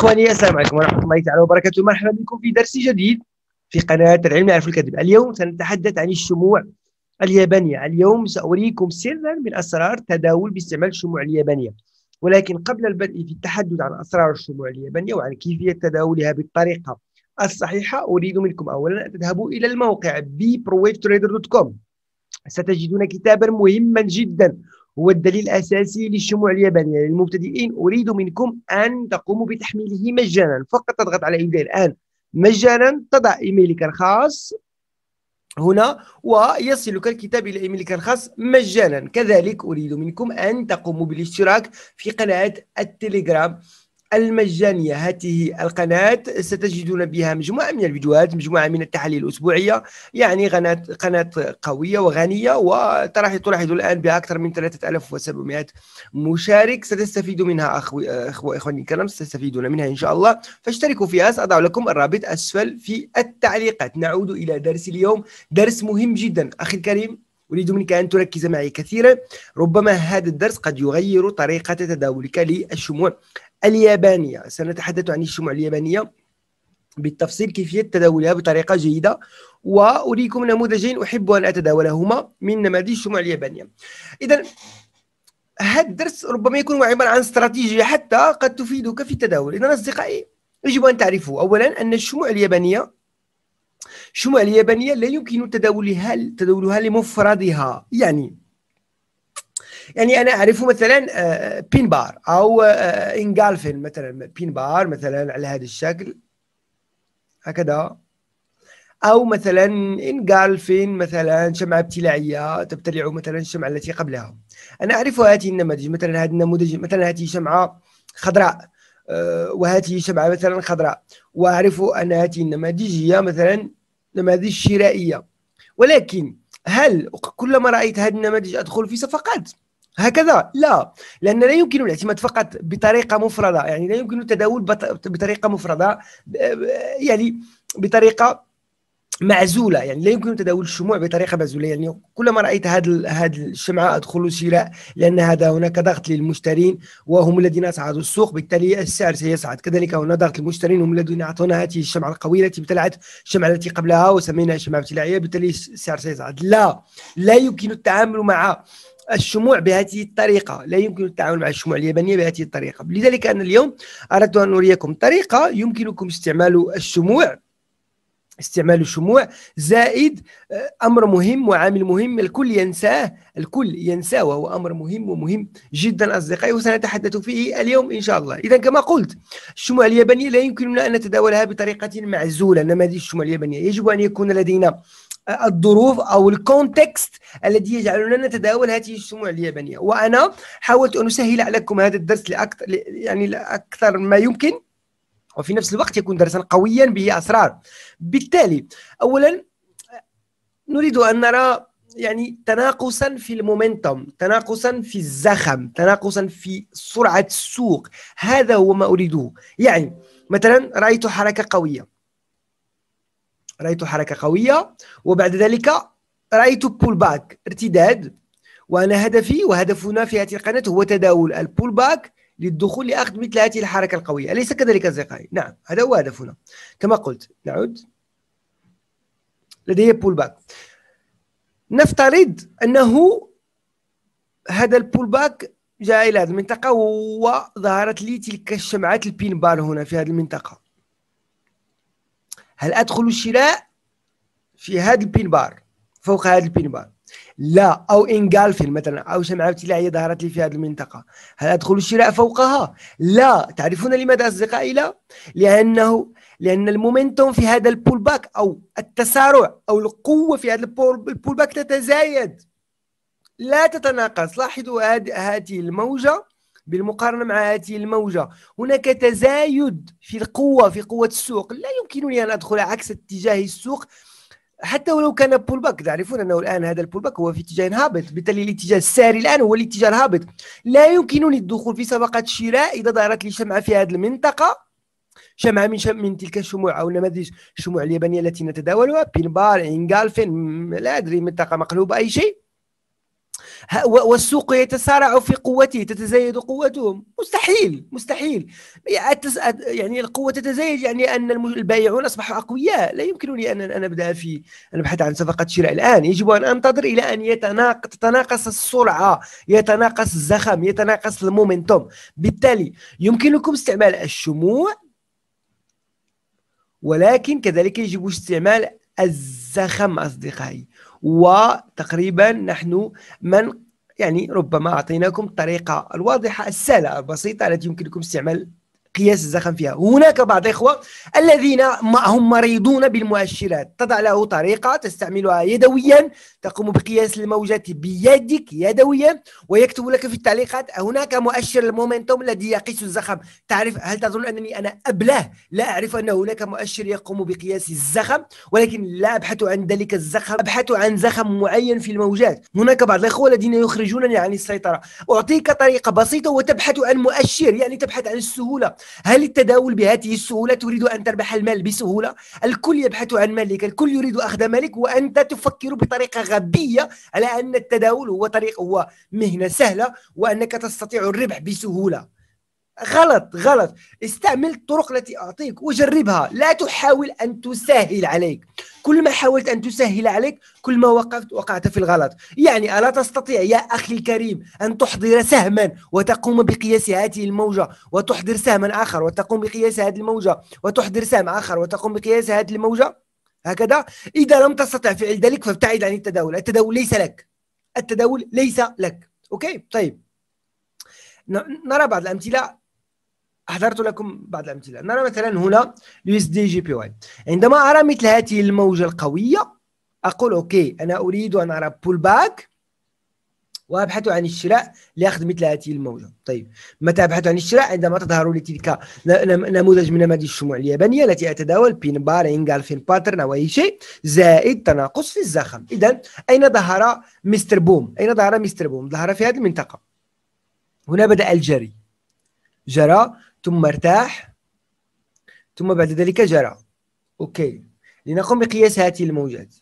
اخواني السلام عليكم ورحمه الله تعالى وبركاته مرحبا بكم في درس جديد في قناه العلم يعرف الكذب اليوم سنتحدث عن الشموع اليابانيه اليوم ساريكم سرا من اسرار تداول باستعمال الشموع اليابانيه ولكن قبل البدء في التحدث عن اسرار الشموع اليابانيه وعن كيفيه تداولها بالطريقه الصحيحه اريد منكم اولا ان تذهبوا الى الموقع bprowavetrader.com ستجدون كتابا مهما جدا هو الدليل الأساسي للشموع اليابانية للمبتدئين يعني أريد منكم أن تقوموا بتحميله مجانا فقط تضغط على إيميل الآن مجانا تضع إيميلك الخاص هنا ويصلك الكتاب إلى إيميلك الخاص مجانا كذلك أريد منكم أن تقوموا بالاشتراك في قناة التليجرام المجانية هذه القناة ستجدون بها مجموعة من الفيديوهات مجموعة من التحاليل الأسبوعية يعني قناة قناة قوية وغنية وتلاحظ الآن بها أكثر من 3700 مشارك ستستفيد منها أخوي أخوة إخواني الكرام ستستفيدون منها إن شاء الله فاشتركوا فيها سأضع لكم الرابط أسفل في التعليقات نعود إلى درس اليوم درس مهم جدا أخي الكريم أريد منك أن تركز معي كثيرا ربما هذا الدرس قد يغير طريقة تداولك للشموع اليابانية سنتحدث عن الشموع اليابانية بالتفصيل كيفية تداولها بطريقة جيدة وأريكم نموذجين أحب أن أتداولهما من نماذج الشموع اليابانية إذا هذا الدرس ربما يكون عبارة عن استراتيجية حتى قد تفيدك في التداول إذا أصدقائي يجب أن تعرفوا أولا أن الشموع اليابانية الشموع اليابانية لا يمكن تداولها تداولها لمفردها يعني يعني انا اعرفه مثلا آه، بين بار او آه، آه، انجالفن مثلا بين بار مثلا على هذا الشكل هكذا او مثلا انجالفن مثلا شمعه ابتلاعيه تبتلع مثلا الشمعه التي قبلها انا اعرف هذه النماذج مثلا هذا النموذج مثلا هذه شمعه خضراء وهذه شمعه مثلا خضراء واعرف ان هذه النماذج هي مثلا نماذج شرائيه ولكن هل كلما رايت هذه النماذج ادخل في صفقات هكذا لا لان لا يمكن الاعتماد فقط بطريقه مفرده يعني لا يمكن التداول بطريقه مفرده يعني بطريقه معزوله يعني لا يمكن تداول الشموع بطريقه معزوله يعني كلما رايت هذا هذا الشمعه ادخل شراء لان هذا هناك ضغط للمشترين وهم الذين يصعدوا السوق بالتالي السعر سيصعد كذلك هنا ضغط المشترين هم الذين اعطونا هذه الشمعه القويه التي ابتلعت الشمعه التي قبلها وسميناها شمعه ابتلاعيه بالتالي السعر سيصعد لا لا يمكن التعامل مع الشموع بهذه الطريقة لا يمكن التعامل مع الشموع اليابانية بهذه الطريقة لذلك أنا اليوم أردت أن أريكم طريقة يمكنكم استعمال الشموع استعمال الشموع زائد آه، امر مهم وعامل مهم الكل ينساه الكل ينساه وهو امر مهم ومهم جدا اصدقائي وسنتحدث فيه اليوم ان شاء الله اذا كما قلت الشموع اليابانيه لا يمكننا ان نتداولها بطريقه معزوله نماذج الشموع اليابانيه يجب ان يكون لدينا آه، الظروف او الكونتكست الذي يجعلنا نتداول هذه الشموع اليابانيه وانا حاولت ان اسهل عليكم هذا الدرس لاكثر يعني لاكثر ما يمكن وفي نفس الوقت يكون درسا قويا به أسرار بالتالي أولا نريد أن نرى يعني تناقصا في المومنتوم تناقصا في الزخم تناقصا في سرعة السوق هذا هو ما أريده يعني مثلا رأيت حركة قوية رأيت حركة قوية وبعد ذلك رأيت بول باك ارتداد وأنا هدفي وهدفنا في هذه القناة هو تداول البول باك للدخول لأخذ مثل هذه الحركة القوية أليس كذلك أصدقائي؟ نعم هذا هو هدفنا كما قلت نعود لدي بول باك نفترض أنه هذا البول باك جاء إلى هذه المنطقة وظهرت لي تلك الشمعات البين بار هنا في هذه المنطقة هل أدخل الشراء في هذا البين بار فوق هذا البين بار لا او في مثلا او شمعة ابتلاعية ظهرت لي في هذه المنطقة هل أدخل الشراء فوقها؟ لا تعرفون لماذا أصدقائي لا؟ لأنه لأن المومنتوم في هذا البول باك أو التسارع أو القوة في هذا البول باك تتزايد لا تتناقص لاحظوا هذه الموجة بالمقارنة مع هذه الموجة هناك تزايد في القوة في قوة السوق لا يمكنني أن أدخل عكس اتجاه السوق حتى ولو كان بول باك تعرفون انه الان هذا البول باك هو في اتجاه هابط بالتالي الاتجاه الساري الان هو الاتجاه الهابط لا يمكنني الدخول في صفقه شراء اذا ظهرت لي شمعه في هذه المنطقه شمعة من شم من تلك الشموع او نماذج الشموع اليابانيه التي نتداولها بينبار انجالفين لا ادري منطقه مقلوبه اي شيء والسوق يتسارع في قوته تتزايد قوتهم مستحيل مستحيل يعني, يعني القوة تتزايد يعني أن البائعون أصبحوا أقوياء لا يمكنني أن أنا أبدأ في أن أبحث عن صفقة شراء الآن يجب أن أنتظر إلى أن تتناقص السرعة يتناقص الزخم يتناقص المومنتوم بالتالي يمكنكم استعمال الشموع ولكن كذلك يجب استعمال الز زخم أصدقائي وتقريبا نحن من يعني ربما أعطيناكم الطريقة الواضحة السهلة البسيطة التي يمكنكم استعمال قياس الزخم فيها هناك بعض الإخوة الذين هم مريضون بالمؤشرات تضع له طريقة تستعملها يدويا تقوم بقياس الموجات بيدك يدويا ويكتب لك في التعليقات هناك مؤشر المومنتوم الذي يقيس الزخم تعرف هل تظن أنني أنا أبله لا أعرف أن هناك مؤشر يقوم بقياس الزخم ولكن لا أبحث عن ذلك الزخم أبحث عن زخم معين في الموجات هناك بعض الإخوة الذين يخرجونني عن السيطرة أعطيك طريقة بسيطة وتبحث عن مؤشر يعني تبحث عن السهولة هل التداول بهذه السهولة تريد أن تربح المال بسهولة؟ الكل يبحث عن مالك الكل يريد أخذ مالك وأنت تفكر بطريقة غبية على أن التداول هو طريق هو مهنة سهلة وأنك تستطيع الربح بسهولة غلط غلط استعمل الطرق التي أعطيك وجربها لا تحاول أن تسهل عليك كل ما حاولت أن تسهل عليك كل ما وقفت وقعت في الغلط يعني ألا تستطيع يا أخي الكريم أن تحضر سهما وتقوم بقياس هذه الموجة وتحضر سهما آخر وتقوم بقياس هذه الموجة وتحضر سهم آخر وتقوم بقياس هذه الموجة هكذا إذا لم تستطع فعل ذلك فابتعد عن التداول التداول ليس لك التداول ليس لك أوكي طيب نرى بعض الأمثلة أحضرت لكم بعض الأمثلة نرى مثلا هنا اليو اس دي جي بي واي عندما أرى مثل هذه الموجة القوية أقول أوكي أنا أريد أن أرى بول باك وأبحث عن الشراء لأخذ مثل هذه الموجة طيب متى أبحث عن الشراء عندما تظهر لي تلك نموذج من نماذج الشموع اليابانية التي أتداول بين بارينج ألفين باترن أو أي شيء زائد تناقص في الزخم إذا أين ظهر مستر بوم أين ظهر مستر بوم ظهر في هذه المنطقة هنا بدأ الجري جرى ثم ارتاح ثم بعد ذلك جرى اوكي لنقوم بقياس هذه الموجات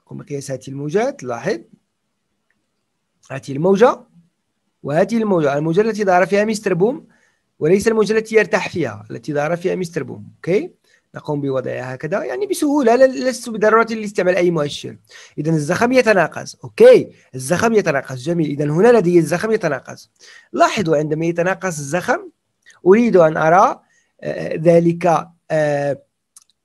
نقوم بقياس هذه الموجات لاحظ هذه الموجه وهذه الموجه الموجه التي ظهر فيها مستر بوم وليس الموجه التي يرتاح فيها التي ظهر فيها مستر بوم اوكي نقوم بوضعها هكذا يعني بسهولة لست بضرورة لاستعمال أي مؤشر إذا الزخم يتناقص أوكي الزخم يتناقص جميل إذا هنا لدي الزخم يتناقص لاحظوا عندما يتناقص الزخم أريد أن أرى آه، ذلك آه،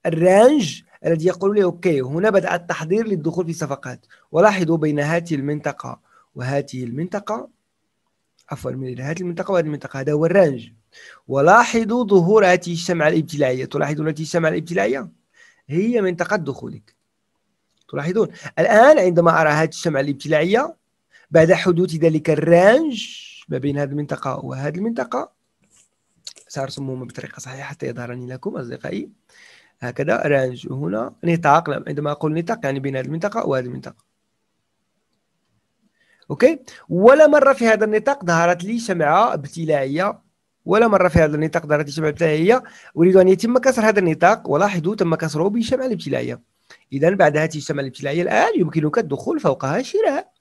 الرانج الذي يقول لي أوكي هنا بدأ التحضير للدخول في صفقات ولاحظوا بين هذه المنطقة وهذه المنطقة عفوا من هذه المنطقة وهذه المنطقة هذا هو الرانج ولاحظوا ظهور هذه الشمعة الابتلاعية تلاحظون هذه الشمعة الابتلاعية هي منطقة دخولك تلاحظون الآن عندما أرى هذه الشمعة الابتلاعية بعد حدوث ذلك الرانج ما بين هذه المنطقة وهذه المنطقة صار سمومة بطريقة صحيحة حتى يظهرني لكم أصدقائي هكذا رانج هنا نطاق عندما أقول نطاق يعني بين هذه المنطقة وهذه المنطقة أوكي ولا مرة في هذا النطاق ظهرت لي شمعة ابتلاعية ولا مرة في هذا النطاق ظهرت لي شمعة ابتلاعية أريد أن يتم كسر هذا النطاق ولاحظوا تم كسره بشمعة الابتلاعية إذا بعد هذه الشمعة الابتلاعية الآن يمكنك الدخول فوقها شراء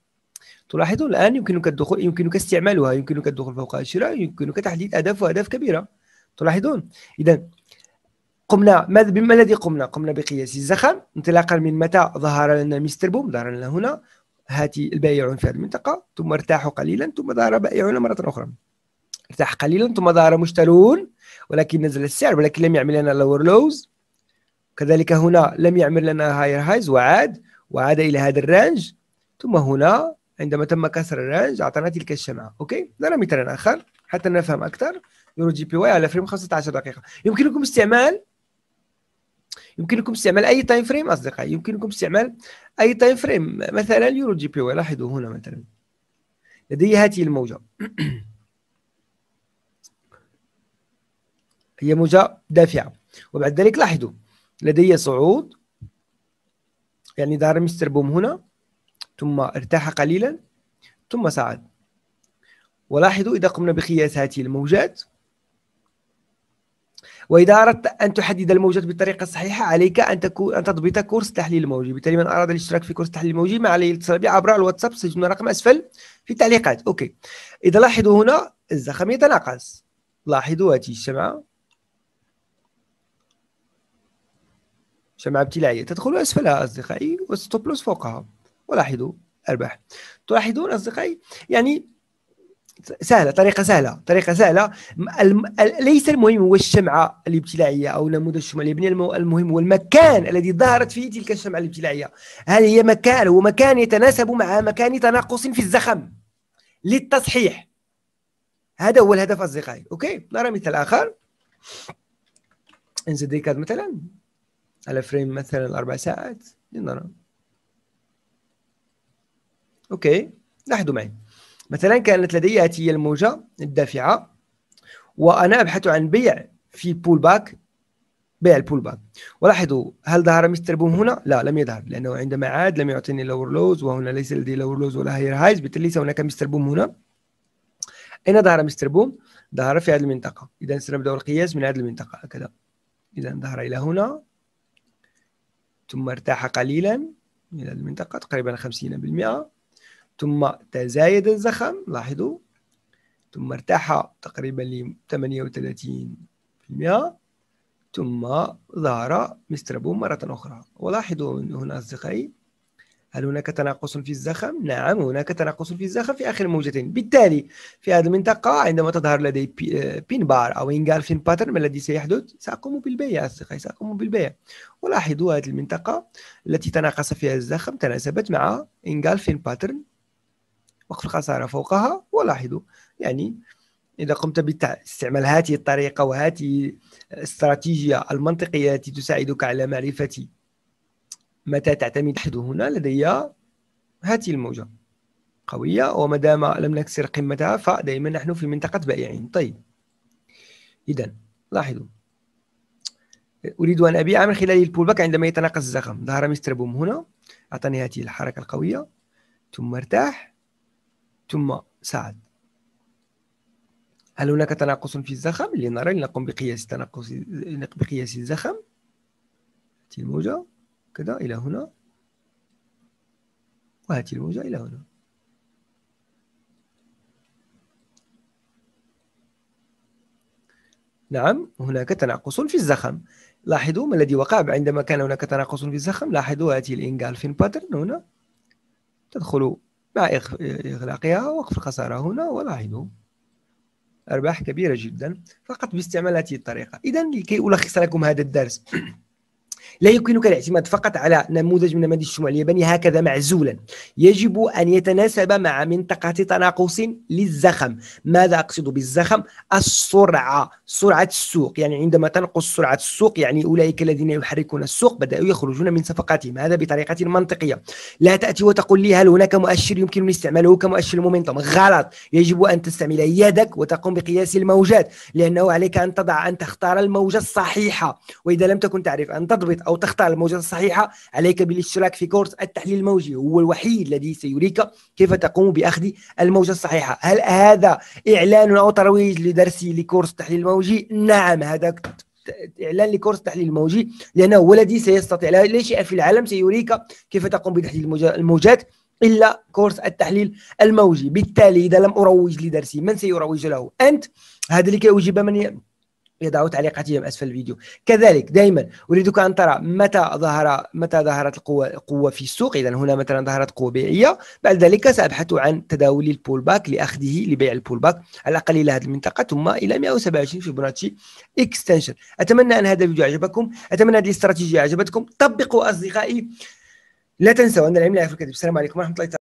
تلاحظون الان يمكنك الدخول يمكنك استعمالها يمكنك الدخول فوقها الشراء يمكنك تحديد اهداف واهداف كبيره تلاحظون اذا قمنا ماذا بما الذي قمنا قمنا بقياس الزخم انطلاقا من متى ظهر لنا مستر بوم ظهر لنا هنا هاتي البائعون في هذه المنطقه ثم ارتاحوا قليلا ثم ظهر بائعون مره اخرى ارتاح قليلا ثم ظهر مشترون ولكن نزل السعر ولكن لم يعمل لنا لور لوز كذلك هنا لم يعمل لنا هاير هايز وعاد وعاد الى هذا الرانج ثم هنا عندما تم كسر الرانج أعطانا تلك الشمعة أوكي نرى مثال آخر حتى نفهم أكثر يورو جي بي واي على فريم 15 دقيقة يمكنكم استعمال يمكنكم استعمال أي تايم فريم أصدقائي يمكنكم استعمال أي تايم فريم مثلا يورو جي بي واي لاحظوا هنا مثلا لدي هذه الموجة هي موجة دافعة وبعد ذلك لاحظوا لدي صعود يعني دار مستر بوم هنا ثم ارتاح قليلا ثم صعد ولاحظوا إذا قمنا بقياس هذه الموجات وإذا أردت أن تحدد الموجات بالطريقة الصحيحة عليك أن تكون أن تضبط كورس تحليل الموجي بالتالي من أراد الاشتراك في كورس تحليل الموجي ما عليه الاتصال بي عبر الواتساب سجلنا رقم أسفل في التعليقات أوكي إذا لاحظوا هنا الزخم يتناقص لاحظوا هذه الشمعة شمعة ابتلاعية تدخل أسفلها أصدقائي والستوب لوس فوقها ولاحظوا أرباح تلاحظون أصدقائي يعني سهله طريقه سهله طريقه سهله ليس المهم هو الشمعه الابتلاعيه او نموذج الشمعه اليابانيه المهم هو المكان الذي ظهرت فيه تلك الشمعه الابتلاعيه هل هي مكان هو مكان يتناسب مع مكان تناقص في الزخم للتصحيح هذا هو الهدف اصدقائي اوكي نرى مثال اخر انزل ديكاد مثلا على فريم مثلا اربع ساعات لنرى اوكي لاحظوا معي مثلا كانت لدي هي الموجه الدافعه وانا ابحث عن بيع في بول باك بيع البول باك ولاحظوا هل ظهر مستر بوم هنا؟ لا لم يظهر لانه عندما عاد لم يعطيني لور لوز وهنا ليس لدي لور لوز ولا هاير هايز بالتالي ليس هناك مستر بوم هنا اين ظهر مستر بوم؟ ظهر في هذه المنطقه اذا سنبدا القياس من هذه المنطقه هكذا اذا ظهر الى هنا ثم ارتاح قليلا الى المنطقه تقريبا 50% ثم تزايد الزخم لاحظوا ثم ارتاح تقريبا ل 38% ثم ظهر مستر بوم مرة أخرى ولاحظوا هنا أصدقائي هل هناك تناقص في الزخم؟ نعم هناك تناقص في الزخم في آخر موجتين بالتالي في هذه المنطقة عندما تظهر لدي بين بار أو انجالفين باترن ما الذي سيحدث؟ سأقوم بالبيع أصدقائي سأقوم بالبيع ولاحظوا هذه المنطقة التي تناقص فيها الزخم تناسبت مع انجالفين باترن وقف الخسارة فوقها ولاحظوا يعني إذا قمت باستعمال هذه الطريقة وهذه الاستراتيجية المنطقية التي تساعدك على معرفة متى تعتمد حد هنا لدي هذه الموجة قوية وما دام لم نكسر قمتها فدائما نحن في منطقة بائعين طيب إذا لاحظوا أريد أن أبيع من خلال البول باك عندما يتناقص الزخم ظهر مستر بوم هنا أعطاني هذه الحركة القوية ثم ارتاح ثم سعد هل هناك تناقص في الزخم لنرى لنقوم بقياس تناقص بقياس الزخم هاتي الموجة كذا إلى هنا وهاتي الموجة إلى هنا نعم هناك تناقص في الزخم لاحظوا ما الذي وقع عندما كان هناك تناقص في الزخم لاحظوا هذه الانجالفين باترن هنا تدخل مع إغلاقها وقف الخسارة هنا ولاحظوا أرباح كبيرة جدا فقط باستعمال هذه الطريقة إذا لكي ألخص لكم هذا الدرس لا يمكنك الاعتماد فقط على نموذج من نماذج الشموع الياباني هكذا معزولا يجب أن يتناسب مع منطقة تناقص للزخم ماذا أقصد بالزخم؟ السرعة سرعة السوق يعني عندما تنقص سرعة السوق يعني أولئك الذين يحركون السوق بدأوا يخرجون من صفقاتهم هذا بطريقة منطقية لا تأتي وتقول لي هل هناك مؤشر يمكنني استعماله كمؤشر مومنتوم غلط يجب أن تستعمل يدك وتقوم بقياس الموجات لأنه عليك أن تضع أن تختار الموجة الصحيحة وإذا لم تكن تعرف أن تضبط تغلط أو تختار الموجات الصحيحة عليك بالاشتراك في كورس التحليل الموجي هو الوحيد الذي سيريك كيف تقوم بأخذ الموجة الصحيحة هل هذا إعلان أو ترويج لدرسي لكورس التحليل الموجي؟ نعم هذا اعلان لكورس التحليل الموجي لانه هو الذي سيستطيع لا شيء في العالم سيريك كيف تقوم بتحليل الموجات الا كورس التحليل الموجي بالتالي اذا لم اروج لدرسي من سيروج له انت هذا لكي اجيب من يضعوا تعليقاتهم اسفل الفيديو كذلك دائما اريدك ان ترى متى ظهر متى ظهرت القوه القوه في السوق اذا هنا مثلا ظهرت قوه بيعيه بعد ذلك سابحث عن تداول البول باك لاخذه لبيع البول باك على الاقل الى هذه المنطقه ثم الى 127 فيبوناتشي اكستنشن اتمنى ان هذا الفيديو عجبكم اتمنى هذه الاستراتيجيه عجبتكم طبقوا اصدقائي لا تنسوا ان العمله في الكذب السلام عليكم ورحمه الله